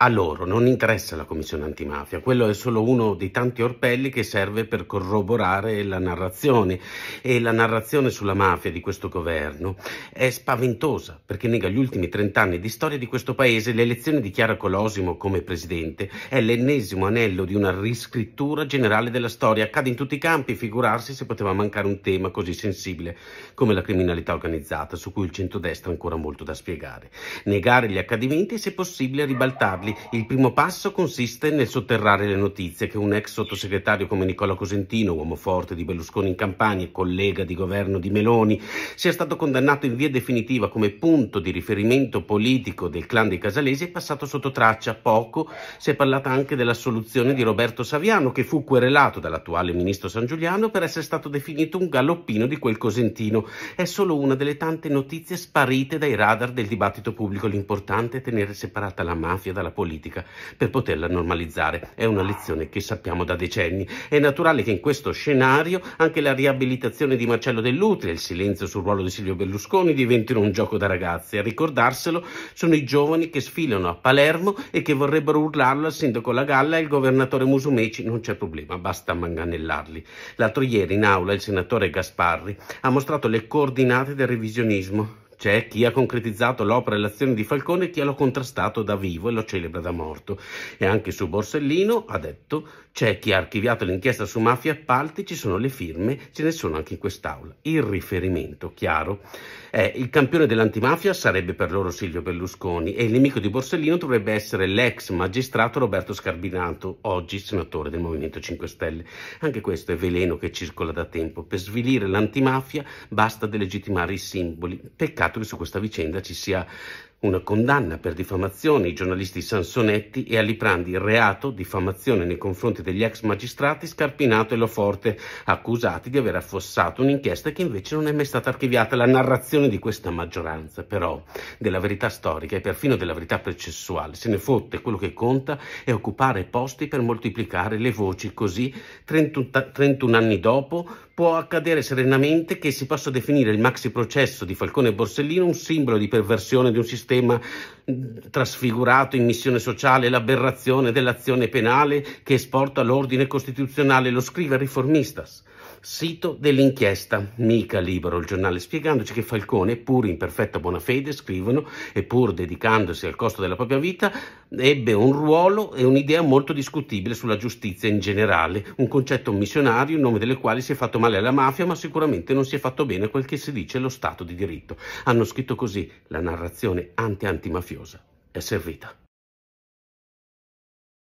A loro non interessa la commissione antimafia, quello è solo uno dei tanti orpelli che serve per corroborare la narrazione e la narrazione sulla mafia di questo governo è spaventosa perché nega gli ultimi trent'anni di storia di questo paese. L'elezione di Chiara Colosimo come presidente è l'ennesimo anello di una riscrittura generale della storia, accade in tutti i campi, figurarsi se poteva mancare un tema così sensibile come la criminalità organizzata su cui il centrodestra ha ancora molto da spiegare. Negare gli accadimenti e se possibile ribaltarli farli. Il primo passo consiste nel sotterrare le notizie che un ex sottosegretario come Nicola Cosentino, uomo forte di Berlusconi in campagna e collega di governo di Meloni, sia stato condannato in via definitiva come punto di riferimento politico del clan dei Casalesi è passato sotto traccia. Poco si è parlata anche della soluzione di Roberto Saviano, che fu querelato dall'attuale ministro San Giuliano per essere stato definito un galoppino di quel Cosentino. È solo una delle tante notizie sparite dai radar del dibattito pubblico. L'importante è tenere separata la mafia dalla politica politica per poterla normalizzare. È una lezione che sappiamo da decenni. È naturale che in questo scenario anche la riabilitazione di Marcello Dell'Utri e il silenzio sul ruolo di Silvio Berlusconi diventino un gioco da ragazzi. A ricordarselo sono i giovani che sfilano a Palermo e che vorrebbero urlarlo al sindaco La Galla e al governatore Musumeci. Non c'è problema, basta manganellarli. L'altro ieri in aula il senatore Gasparri ha mostrato le coordinate del revisionismo c'è chi ha concretizzato l'opera e l'azione di Falcone e chi l'ha contrastato da vivo e lo celebra da morto. E anche su Borsellino, ha detto, c'è chi ha archiviato l'inchiesta su mafia e appalti, ci sono le firme, ce ne sono anche in quest'aula. Il riferimento, chiaro, è eh, il campione dell'antimafia sarebbe per loro Silvio Berlusconi e il nemico di Borsellino dovrebbe essere l'ex magistrato Roberto Scarbinato, oggi senatore del Movimento 5 Stelle. Anche questo è veleno che circola da tempo. Per svilire l'antimafia basta delegittimare i simboli. Peccato peccato che su questa vicenda ci sia una condanna per diffamazione ai giornalisti Sansonetti e Aliprandi, reato diffamazione nei confronti degli ex magistrati Scarpinato e Loforte, accusati di aver affossato un'inchiesta che invece non è mai stata archiviata. La narrazione di questa maggioranza, però, della verità storica e perfino della verità processuale, se ne fotte, quello che conta è occupare posti per moltiplicare le voci, così 31, 31 anni dopo può accadere serenamente che si possa definire il maxi processo di Falcone e Borsellino un simbolo di perversione di un sistema sistema mm, trasfigurato in missione sociale, l'aberrazione dell'azione penale che esporta l'ordine costituzionale, lo scrive Riformistas sito dell'inchiesta Mica Libero, il giornale, spiegandoci che Falcone, pur in perfetta buona fede, scrivono, e pur dedicandosi al costo della propria vita, ebbe un ruolo e un'idea molto discutibile sulla giustizia in generale, un concetto missionario in nome delle quali si è fatto male alla mafia, ma sicuramente non si è fatto bene a quel che si dice lo Stato di diritto. Hanno scritto così la narrazione anti-antimafiosa è servita.